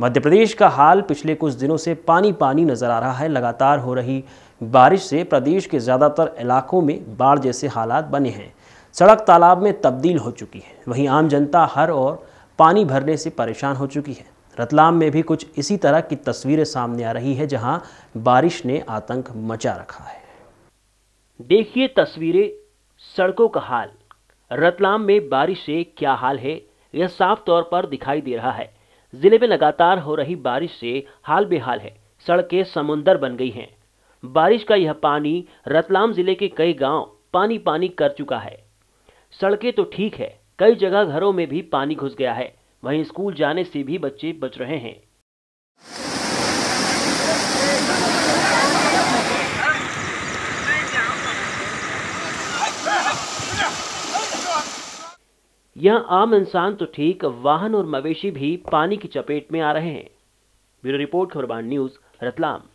मध्य प्रदेश का हाल पिछले कुछ दिनों से पानी पानी नजर आ रहा है लगातार हो रही बारिश से प्रदेश के ज़्यादातर इलाकों में बाढ़ जैसे हालात बने हैं सड़क तालाब में तब्दील हो चुकी है वहीं आम जनता हर और पानी भरने से परेशान हो चुकी है रतलाम में भी कुछ इसी तरह की तस्वीरें सामने आ रही है जहां बारिश ने आतंक मचा रखा है देखिए तस्वीरें सड़कों का हाल रतलाम में बारिश से क्या हाल है यह साफ तौर पर दिखाई दे रहा है जिले में लगातार हो रही बारिश से हाल बेहाल है सड़कें समुंदर बन गई हैं बारिश का यह पानी रतलाम जिले के कई गांव पानी पानी कर चुका है सड़कें तो ठीक है कई जगह घरों में भी पानी घुस गया है वहीं स्कूल जाने से भी बच्चे बच रहे हैं यहां आम इंसान तो ठीक वाहन और मवेशी भी पानी की चपेट में आ रहे हैं bureau report Khabarban news Ratlam